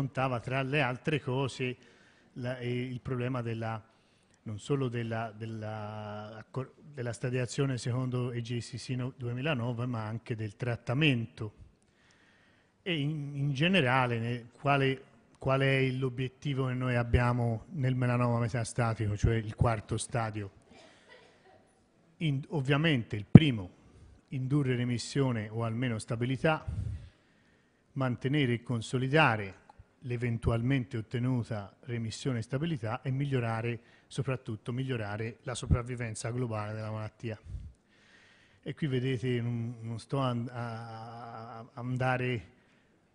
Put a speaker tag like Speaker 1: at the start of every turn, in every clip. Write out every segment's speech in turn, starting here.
Speaker 1: affrontava tra le altre cose la, eh, il problema della, non solo della, della, della stadiazione secondo EGCC 2009, ma anche del trattamento. E in, in generale nel, quale, qual è l'obiettivo che noi abbiamo nel melanoma metastatico, cioè il quarto stadio? In, ovviamente il primo, indurre remissione o almeno stabilità, mantenere e consolidare l'eventualmente ottenuta remissione e stabilità e migliorare, soprattutto migliorare la sopravvivenza globale della malattia. E qui vedete, non, non sto a, a, andare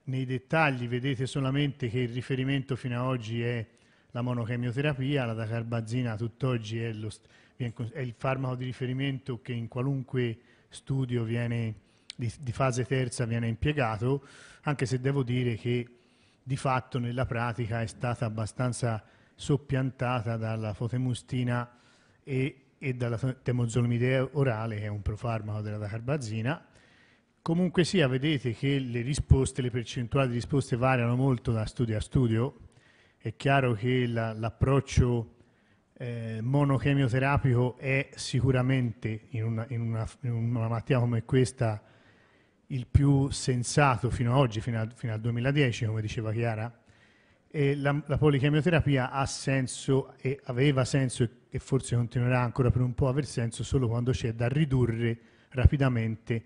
Speaker 1: nei dettagli, vedete solamente che il riferimento fino ad oggi è la monochemioterapia, la dacarbazina tutt'oggi è, lo, è il farmaco di riferimento che in qualunque studio viene, di, di fase terza viene impiegato, anche se devo dire che di fatto nella pratica è stata abbastanza soppiantata dalla fotemustina e, e dalla temozolomidea orale, che è un profarmaco della dacarbazina. Comunque sia, vedete che le risposte, le percentuali di risposte variano molto da studio a studio. È chiaro che l'approccio la, eh, monochemioterapico è sicuramente, in una, in, una, in una malattia come questa, il più sensato fino ad oggi, fino, a, fino al 2010, come diceva Chiara, la, la, polichemioterapia ha senso e aveva senso e forse continuerà ancora per un po' a aver senso solo quando c'è da ridurre rapidamente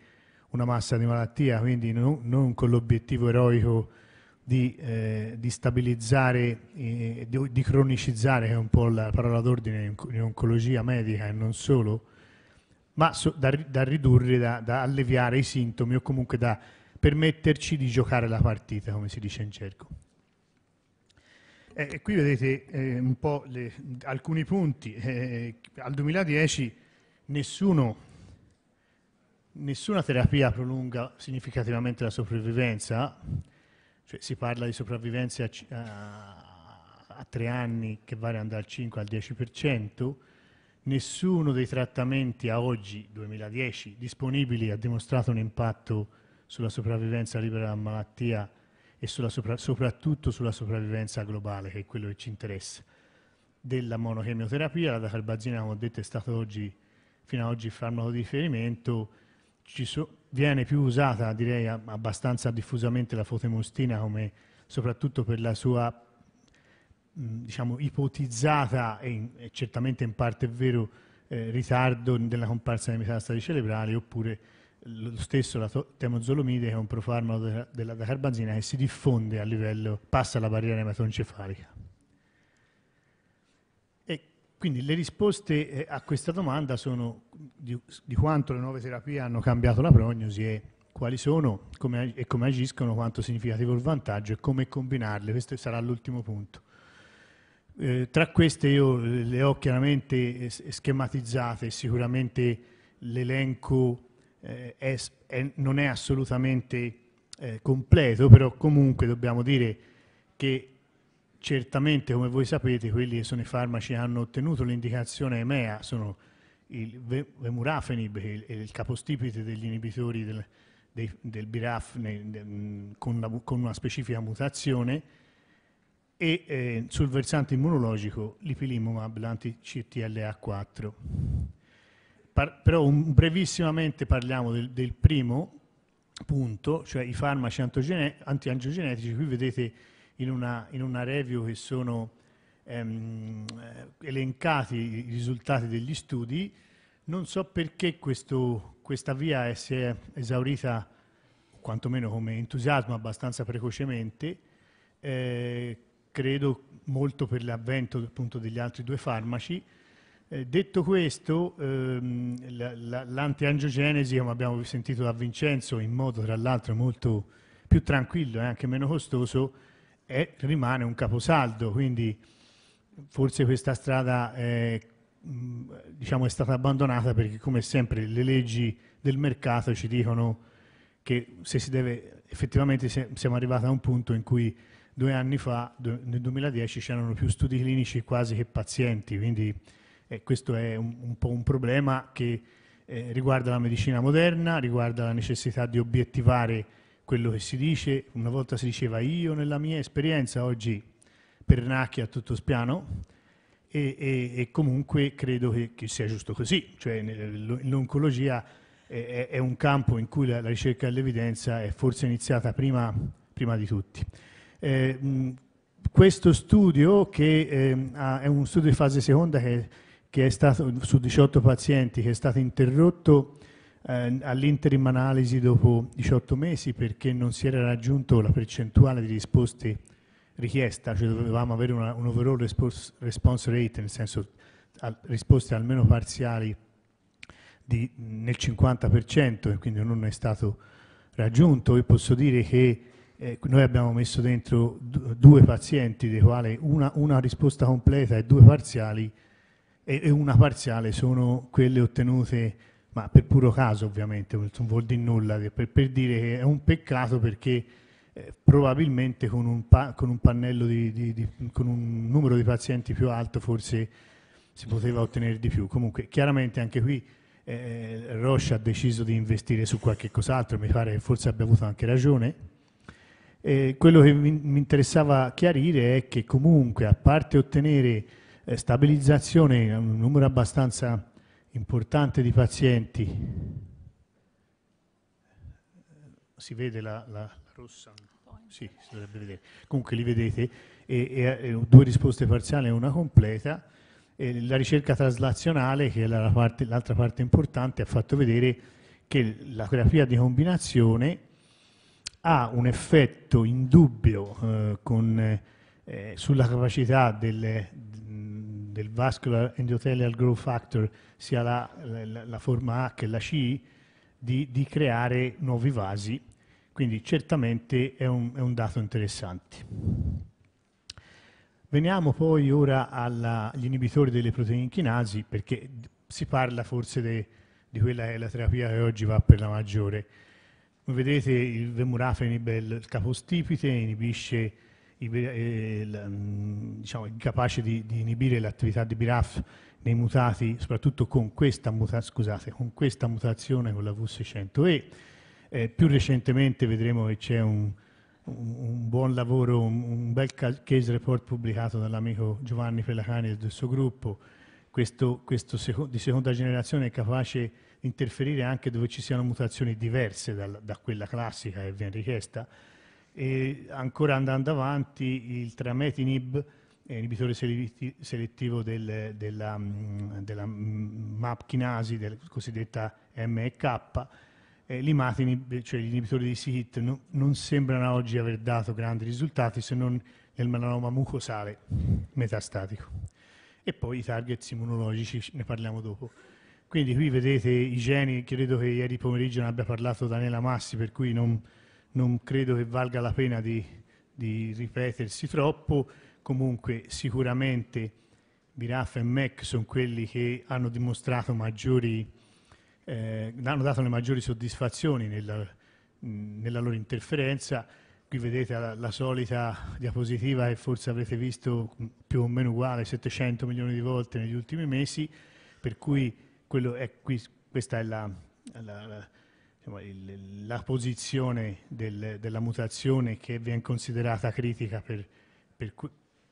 Speaker 1: una massa di malattia, quindi no, non con l'obiettivo eroico di, eh, di stabilizzare, eh, di, di, cronicizzare, che è un po' la parola d'ordine in, in oncologia medica e non solo, ma so, da, da, ridurre, da, da, alleviare i sintomi o comunque da permetterci di giocare la partita, come si dice in cerco. Eh, qui vedete eh, un po' le, alcuni punti. Eh, al 2010 nessuno, nessuna terapia prolunga significativamente la sopravvivenza, cioè, si parla di sopravvivenza a, a, a tre anni che varia dal 5 al 10%, Nessuno dei trattamenti a oggi, 2010, disponibili ha dimostrato un impatto sulla sopravvivenza libera dalla malattia e sopra soprattutto sulla sopravvivenza globale, che è quello che ci interessa, della monochemioterapia. La dacarbazina, come ho detto, è stato oggi, fino ad oggi il farmaco di riferimento. So viene più usata, direi abbastanza diffusamente, la fotemostina come soprattutto per la sua diciamo, ipotizzata, e, e, certamente in parte è vero, eh, ritardo nella comparsa delle metastasi cerebrali, oppure lo stesso la temozolomide, che è un profarmaco de della carbanzina che si diffonde a livello, passa la barriera ematoencefalica. E quindi le risposte eh, a questa domanda sono di, di, quanto le nuove terapie hanno cambiato la prognosi e quali sono come, e come agiscono, quanto significativo il vantaggio e come combinarle. Questo sarà l'ultimo punto. Eh, tra queste io eh, le ho chiaramente eh, schematizzate, sicuramente l'elenco eh, non è assolutamente eh, completo, però comunque dobbiamo dire che certamente, come voi sapete, quelli che sono i farmaci che hanno ottenuto l'indicazione EMEA sono il Vemurafenib, il, il capostipite degli inibitori del, dei, del BRAF ne, de, mm, con, la, con una specifica mutazione, e eh, sul versante immunologico l'ipilimumab, l'anti-CTLA4. Par però un, brevissimamente parliamo del, del, primo punto, cioè i farmaci antiangiogenetici, qui vedete in una, in una review che sono ehm, elencati i risultati degli studi, non so perché questo, questa via si è esaurita quantomeno come entusiasmo abbastanza precocemente, eh, credo molto per l'avvento appunto degli altri due farmaci. Eh, detto questo, ehm, l'antiangiogenesi, la, la, come abbiamo sentito da Vincenzo, in modo tra l'altro molto più tranquillo e anche meno costoso, è, rimane un caposaldo, quindi forse questa strada è, diciamo, è stata abbandonata perché come sempre le leggi del mercato ci dicono che se si deve, effettivamente siamo arrivati a un punto in cui due anni fa, nel 2010, c'erano più studi clinici quasi che pazienti, quindi eh, questo è un, un, po' un problema che eh, riguarda la medicina moderna, riguarda la necessità di obiettivare quello che si dice. Una volta si diceva io nella mia esperienza, oggi pernacchia a tutto spiano, e, e, e comunque credo che, che, sia giusto così, cioè l'oncologia è, è, un campo in cui la, la ricerca dell'evidenza è forse iniziata prima, prima di tutti. Eh, questo studio, che eh, è uno studio di fase seconda che, che, è stato su 18 pazienti, che è stato interrotto eh, all'interim analisi dopo 18 mesi perché non si era raggiunto la percentuale di risposte richiesta, cioè dovevamo avere una, un overall response, response rate, nel senso al, risposte almeno parziali di, nel 50%, e quindi non è stato raggiunto e posso dire che eh, noi abbiamo messo dentro due pazienti, dei quali una, una risposta completa e due parziali, e, e, una parziale sono quelle ottenute, ma per puro caso ovviamente, non vuol dire nulla, per, per dire che è un peccato perché eh, probabilmente con un, pa, con, un di, di, di, con un numero di pazienti più alto forse si poteva ottenere di più. Comunque chiaramente anche qui eh, Roche ha deciso di investire su qualche cos'altro, mi pare che forse abbia avuto anche ragione, eh, quello che mi interessava chiarire è che comunque, a parte ottenere eh, stabilizzazione a un numero abbastanza importante di pazienti, si vede la, la, la rossa? Sì, si dovrebbe vedere. Comunque li vedete, e, e, e eh, due risposte parziali e una completa. E la ricerca traslazionale, che è l'altra parte, parte importante, ha fatto vedere che la terapia di combinazione ha un effetto indubbio eh, con, eh, sulla capacità delle, del vascular endothelial growth factor, sia la, la, la forma A che la C, di, di, creare nuovi vasi, quindi certamente è un, è un dato interessante. Veniamo poi ora agli inibitori delle proteine chinasi, perché si parla forse de, di quella che è la terapia che oggi va per la maggiore. Come vedete il Vemurafenib inibe il capostipite, inibisce eh, mm, diciamo, è capace di, di inibire l'attività di BRAF nei mutati, soprattutto con questa, muta scusate, con questa mutazione, con la V600E. Eh, più recentemente vedremo che c'è un, un, un, buon lavoro, un, un, bel case report pubblicato dall'amico Giovanni Pellacani e del suo gruppo, questo, questo seco di seconda generazione è capace di interferire anche dove ci siano mutazioni diverse dal, da quella classica che viene richiesta. E ancora andando avanti, il trametinib, inibitore selettivo del, della, mm, della mm, MAP chinasi, del cosiddetta MEK, eh, l'imatinib, cioè gli inibitori di SIT, no, non sembrano oggi aver dato grandi risultati se non nel melanoma mucosale metastatico e poi i target immunologici, ne parliamo dopo. Quindi qui vedete i geni, credo che ieri pomeriggio ne abbia parlato Daniela Massi, per cui non, non credo che valga la pena di, di ripetersi troppo, comunque sicuramente Biraf e MEC sono quelli che hanno dimostrato maggiori, eh, hanno dato le maggiori soddisfazioni nella, nella loro interferenza, Qui vedete la, la, solita diapositiva che forse avrete visto più o meno uguale 700 milioni di volte negli ultimi mesi, per cui è qui, questa è la, la, diciamo, il, la posizione del, della mutazione che viene considerata critica per, per,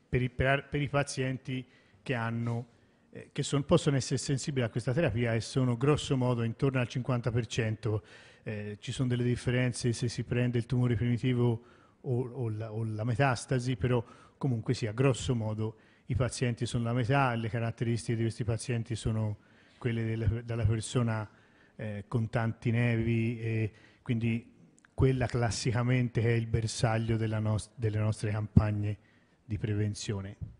Speaker 1: per, i, per i pazienti che hanno eh, che son, possono essere sensibili a questa terapia e sono grosso modo intorno al 50%. Eh, ci sono delle differenze se si prende il tumore primitivo o, o, la, o la metastasi, però comunque sia, grosso modo i pazienti sono la metà, le caratteristiche di questi pazienti sono quelle delle, della persona eh, con tanti nevi e quindi quella classicamente è il bersaglio no delle nostre campagne di prevenzione.